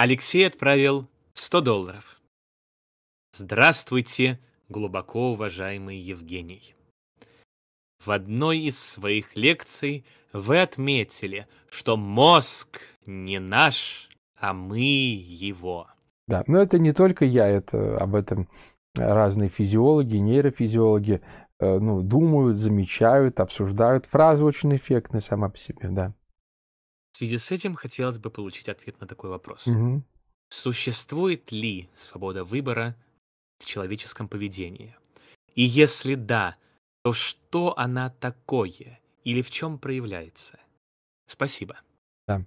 Алексей отправил 100 долларов. Здравствуйте, глубоко уважаемый Евгений. В одной из своих лекций вы отметили, что мозг не наш, а мы его. Да, но это не только я, это об этом разные физиологи, нейрофизиологи э, ну, думают, замечают, обсуждают. Фраза очень эффектная сама по себе, да. В связи с этим хотелось бы получить ответ на такой вопрос. Угу. Существует ли свобода выбора в человеческом поведении? И если да, то что она такое или в чем проявляется? Спасибо. Да.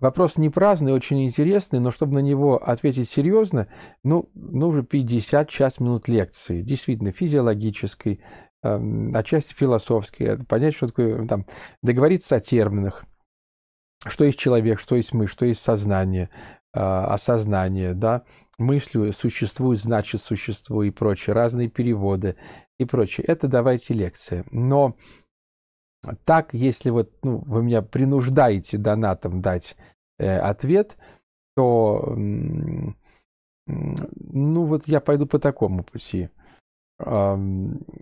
Вопрос не праздный, очень интересный, но чтобы на него ответить серьезно, ну, ну уже 50 час минут лекции, действительно физиологической, э, отчасти философской, понять, что такое, там, договориться о терминах, что есть человек, что есть мы, что есть сознание, а, осознание, да, мыслью существует, значит существует и прочее, разные переводы и прочее. Это давайте лекции. Но так, если вот ну, вы меня принуждаете донатом дать э, ответ, то э, ну вот я пойду по такому пути. Э,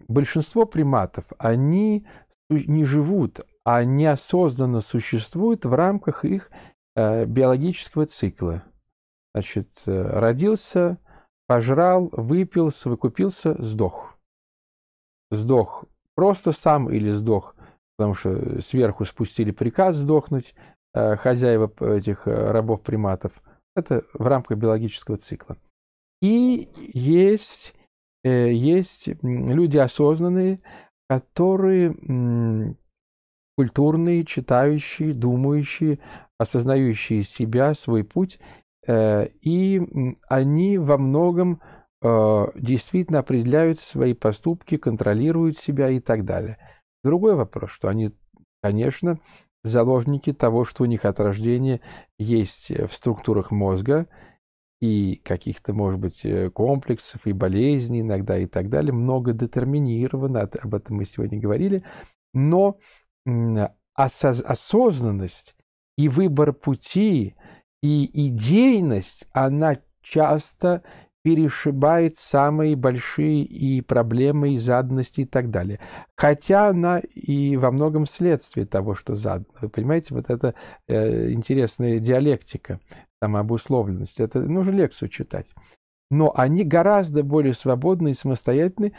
большинство приматов, они не живут, а неосознанно существует в рамках их э, биологического цикла. Значит, э, родился, пожрал, выпил, совокупился, сдох. Сдох просто сам или сдох, потому что сверху спустили приказ сдохнуть э, хозяева этих рабов-приматов. Это в рамках биологического цикла. И есть, есть люди осознанные, которые культурные, читающие, думающие, осознающие себя, свой путь. Э, и они во многом э, действительно определяют свои поступки, контролируют себя и так далее. Другой вопрос, что они, конечно, заложники того, что у них от рождения есть э, в структурах мозга и каких-то, может быть, комплексов и болезней иногда и так далее. Много детерминировано, об этом мы сегодня говорили. Но Э, осознанность и выбор пути, и идейность, она часто перешибает самые большие и проблемы, и задности и так далее. Хотя она и во многом следствие того, что задано. Вы понимаете, вот это э, интересная диалектика, самообусловленность. Это нужно лекцию читать. Но они гораздо более свободны и самостоятельны,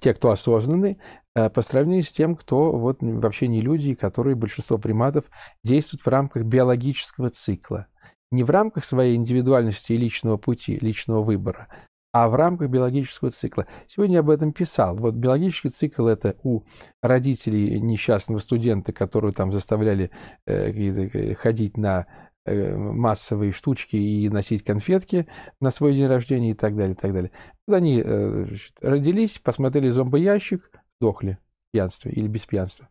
те, кто осознаны, э, по сравнению с тем, кто вот вообще не люди, которые большинство приматов действуют в рамках биологического цикла. Не в рамках своей индивидуальности и личного пути, личного выбора, а в рамках биологического цикла. Сегодня я об этом писал. Вот биологический цикл – это у родителей несчастного студента, которого там заставляли э, э ходить на Э, массовые штучки и носить конфетки на свой день рождения и так далее, и так далее. Вот они э, значит, родились, посмотрели зомбоящик, сдохли пьянство или без пьянства.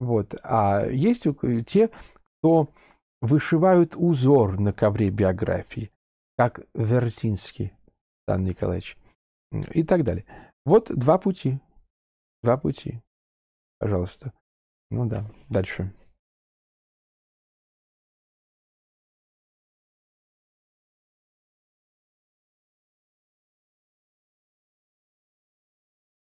Вот. А есть э, те, кто вышивают узор на ковре биографии, как Вертинский, Сан Николаевич, и так далее. Вот два пути. Два пути. Пожалуйста. Ну да, дальше.